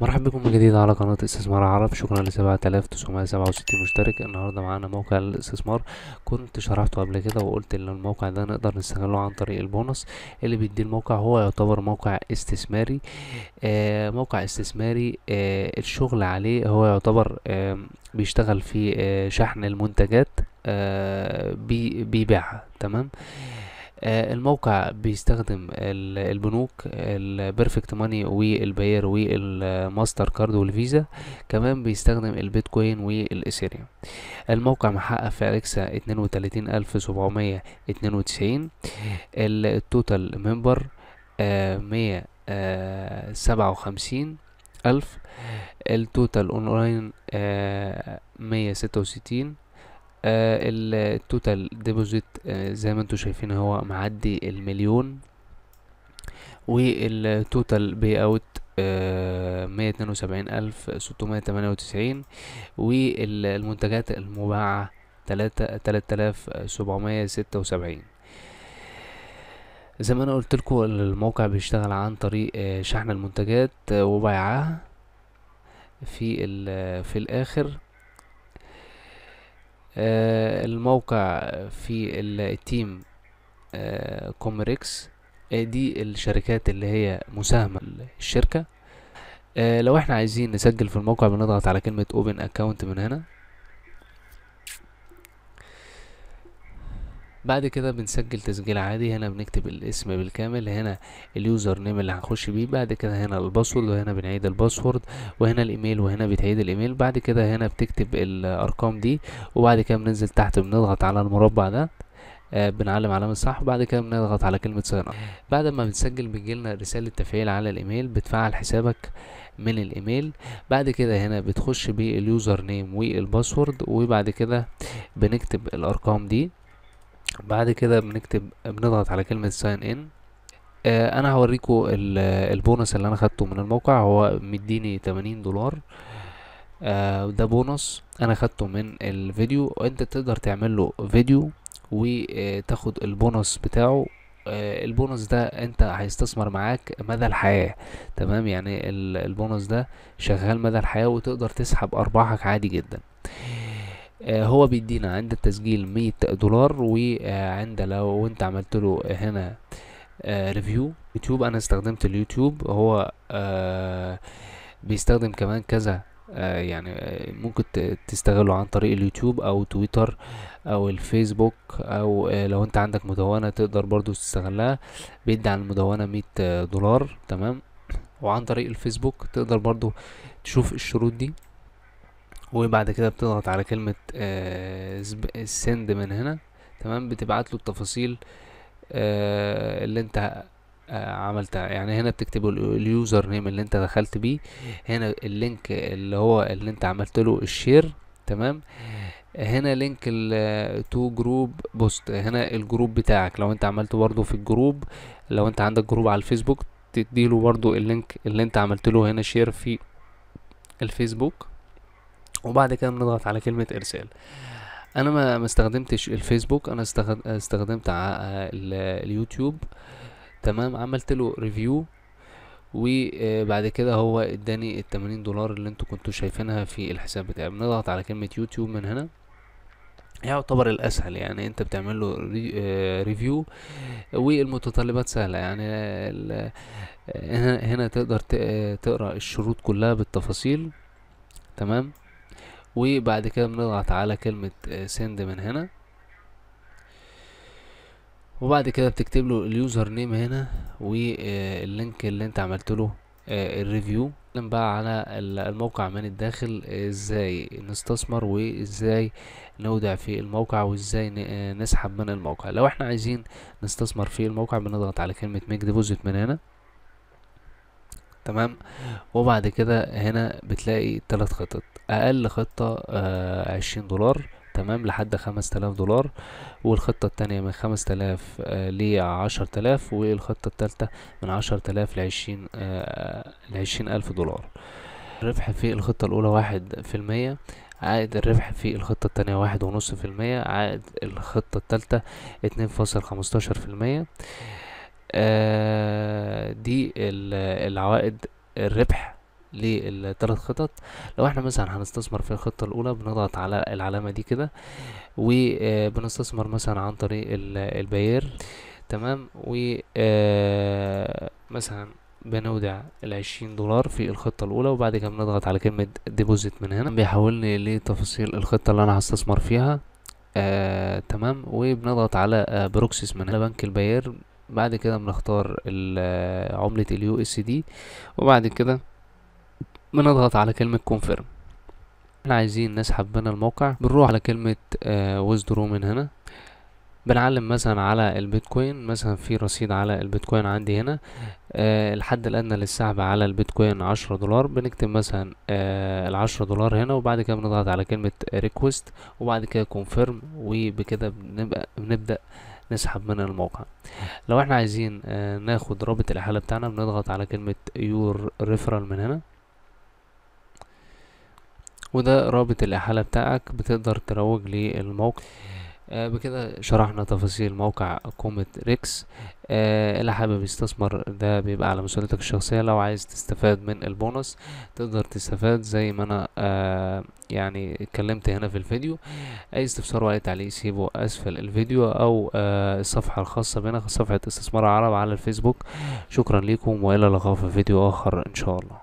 مرحبا بكم من جديد على قناة استثمار عرب شكرا ل 7967 مشترك النهاردة معانا موقع الاستثمار كنت شرحته قبل كده وقلت ان الموقع ده نقدر نستغله عن طريق البونص اللي بيديه الموقع هو يعتبر موقع استثماري آه موقع استثماري آه الشغل عليه هو يعتبر آه بيشتغل في آه شحن المنتجات آه بيبيعها تمام آه آه، الموقع بيستخدم البنوك البرفكت ماني والباير والماستر كارد والفيزا كمان بيستخدم البيتكوين والاثيريوم الموقع محقق في اليكسا اتنين وتلاتين الف سبعمية اتنين وتسعين التوتال ممبر آه، مية آه، سبعة ألف التوتال أونلاين مية ستة التوتال آه، ديبوزيت آه، زي ما انتم شايفين هو معدي المليون والتوتال بي اوت مية اتنين وسبعين ألف ستمية تمانية وتسعين والمنتجات المباعة تلاتة تلات آلاف سبعمية ستة وسبعين زي ما انا قلت لكم الموقع بيشتغل عن طريق آه، شحن المنتجات وبيعها في في الاخر آه، الموقع في التيم كومريكس آه، آه، دي الشركات اللي هي مساهمة الشركة لو احنا عايزين نسجل في الموقع بنضغط على كلمة open account من هنا بعد كده بنسجل تسجيل عادي هنا بنكتب الاسم بالكامل هنا اليوزر نيم اللي هنخش بيه بعد كده هنا الباسورد وهنا بنعيد الباسورد وهنا الايميل وهنا بتعيد الايميل بعد كده هنا بتكتب الارقام دي وبعد كده بننزل تحت بنضغط على المربع ده آه بنعلم علامة صح وبعد كده بنضغط على كلمة صيانة بعد ما بنسجل بيجيلنا رسالة تفعيل على الإيميل بتفعل حسابك من الإيميل بعد كده هنا بتخش باليوزر نيم والباسورد وبعد كده بنكتب الأرقام دي بعد كده بنكتب بنضغط على كلمة ساين ان آه، انا هوريكو البونص اللي انا خدته من الموقع هو مديني 80 دولار آه، ده بونص انا خدته من الفيديو انت تقدر تعمل له فيديو وتاخد البونص بتاعه آه، البونص ده انت هيستثمر معاك مدى الحياة تمام يعني البونص ده شغال مدى الحياة وتقدر تسحب ارباحك عادي جدا آه، هو بيدينا عند التسجيل مية دولار وعند آه، لو انت عملت له هنا ريفيو آه، يوتيوب انا استخدمت اليوتيوب هو بيستخدم كمان كذا يعني ممكن تستغله عن طريق اليوتيوب او تويتر او الفيسبوك او لو انت عندك مدونة تقدر برضو تستغلها بيدي على المدونة مية دولار تمام وعن طريق الفيسبوك تقدر برضو تشوف الشروط دي وبعد كده بتضغط على كلمة آه، سند من هنا تمام بتبعت له التفاصيل آه، اللي انت آه، عملتها يعني هنا بتكتب اليوزر نيم اللي انت دخلت بيه هنا اللينك اللي هو اللي انت عملت له الشير تمام هنا لينك تو جروب بوست هنا الجروب بتاعك لو انت عملته برضو في الجروب لو انت عندك جروب على الفيسبوك تديله برضو اللينك اللي انت عملت له هنا شير في الفيسبوك وبعد كده بنضغط على كلمة ارسال انا ما استخدمتش الفيسبوك انا استخدمت اليوتيوب تمام عملت له ريفيو وبعد آه، كده هو اداني التمانين دولار اللي انتوا كنتوا شايفينها في الحساب بتاعي بنضغط على كلمة يوتيوب من هنا يعتبر الاسهل يعني انت بتعمل له ريفيو آه، والمتطلبات سهله يعني آه، هنا تقدر تقرا الشروط كلها بالتفاصيل تمام وبعد كده بنضغط على كلمة سند آه، من هنا وبعد كده بتكتب له اليوزر نيم هنا واللينك آه، اللي انت عملت له آه، الريفيو نتكلم بقى على الموقع من الداخل ازاي نستثمر وازاي نودع في الموقع وازاي نسحب من الموقع لو احنا عايزين نستثمر في الموقع بنضغط على كلمة ميك ديبوزيت من هنا تمام وبعد كده هنا بتلاقي تلات خطط اقل خطة آه، عشرين دولار تمام لحد خمس تلاف دولار والخطة التانية من خمس تلاف آه، لعشر تلاف والخطة التالتة من عشر تلاف لعشرين آه، لعشرين ألف دولار الربح في الخطة الأولى واحد في المية عائد الربح في الخطة التانية واحد ونص في المية عائد الخطة التالتة اتنين فاصل خمستاشر في المية آه، دي العوائد الربح للثلاث خطط لو احنا مثلا هنستثمر في الخطة الأولى بنضغط على العلامة دي كده وبنستثمر آه، مثلا عن طريق الباير تمام و آه، مثلا بنودع العشرين دولار في الخطة الأولى وبعد كده بنضغط على كلمة ديبوزيت من هنا بيحولني لتفاصيل الخطة اللي أنا هستثمر فيها آه، تمام وبنضغط على آه بروكسيس من هنا بنك البير بعد كده بنختار عملة اليو اس دي وبعد كده بنضغط على كلمة كونفيرم احنا عايزين نسحب بنا الموقع بنروح على كلمة ويزدرو آه، من هنا بنعلم مثلا على البيتكوين مثلا في رصيد على البيتكوين عندي هنا آه الحد الأدنى للسحب على البيتكوين عشرة دولار بنكتب مثلا آه العشرة دولار هنا وبعد كده بنضغط على كلمة ريكوست وبعد كده كونفيرم وبكده بنبقى بنبدأ نسحب من الموقع لو احنا عايزين آه، ناخد رابط الإحالة بتاعنا بنضغط على كلمة يور ريفرال من هنا وده رابط الإحالة بتاعك بتقدر تروج للموقع آه بكده شرحنا تفاصيل موقع كومة ريكس آه اللي حابب يستثمر ده بيبقى على مسؤوليتك الشخصية لو عايز تستفاد من البونص تقدر تستفاد زي ما انا آه يعني اتكلمت هنا في الفيديو اي استفسار واي تعليق سيبه اسفل الفيديو او آه، الصفحة الخاصة بنا صفحة استثمار عرب على الفيسبوك شكرا لكم والى اللقاء في فيديو اخر ان شاء الله